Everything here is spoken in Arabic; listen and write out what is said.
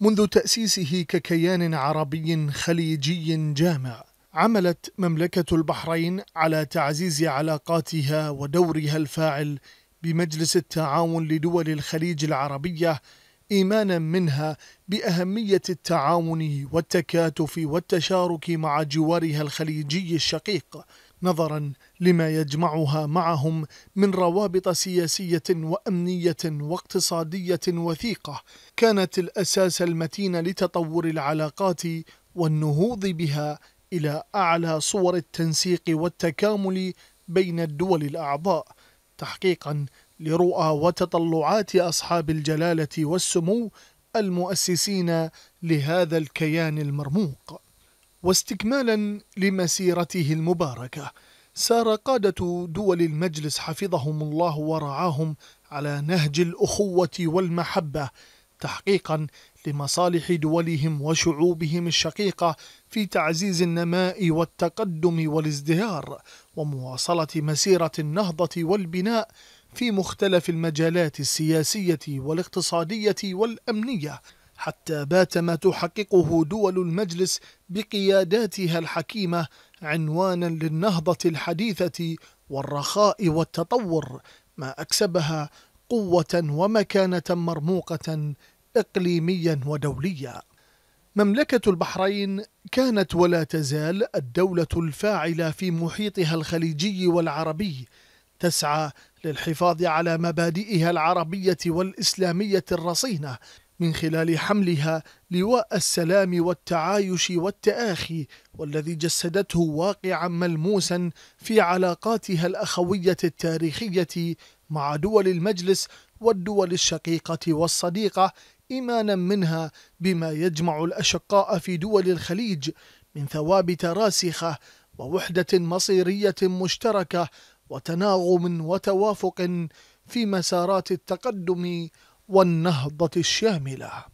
منذ تأسيسه ككيان عربي خليجي جامع عملت مملكة البحرين على تعزيز علاقاتها ودورها الفاعل بمجلس التعاون لدول الخليج العربية إيمانا منها بأهمية التعاون والتكاتف والتشارك مع جوارها الخليجي الشقيق نظرا لما يجمعها معهم من روابط سياسية وأمنية واقتصادية وثيقة كانت الأساس المتين لتطور العلاقات والنهوض بها إلى أعلى صور التنسيق والتكامل بين الدول الأعضاء تحقيقا لرؤى وتطلعات أصحاب الجلالة والسمو المؤسسين لهذا الكيان المرموق واستكمالا لمسيرته المباركه سار قاده دول المجلس حفظهم الله ورعاهم على نهج الاخوه والمحبه تحقيقا لمصالح دولهم وشعوبهم الشقيقه في تعزيز النماء والتقدم والازدهار ومواصله مسيره النهضه والبناء في مختلف المجالات السياسيه والاقتصاديه والامنيه حتى بات ما تحققه دول المجلس بقياداتها الحكيمة عنوانا للنهضة الحديثة والرخاء والتطور ما أكسبها قوة ومكانة مرموقة إقليميا ودوليا مملكة البحرين كانت ولا تزال الدولة الفاعلة في محيطها الخليجي والعربي تسعى للحفاظ على مبادئها العربية والإسلامية الرصينة من خلال حملها لواء السلام والتعايش والتآخي والذي جسدته واقعا ملموسا في علاقاتها الأخوية التاريخية مع دول المجلس والدول الشقيقة والصديقة إيمانا منها بما يجمع الأشقاء في دول الخليج من ثوابت راسخة ووحدة مصيرية مشتركة وتناغم وتوافق في مسارات التقدم والنهضة الشاملة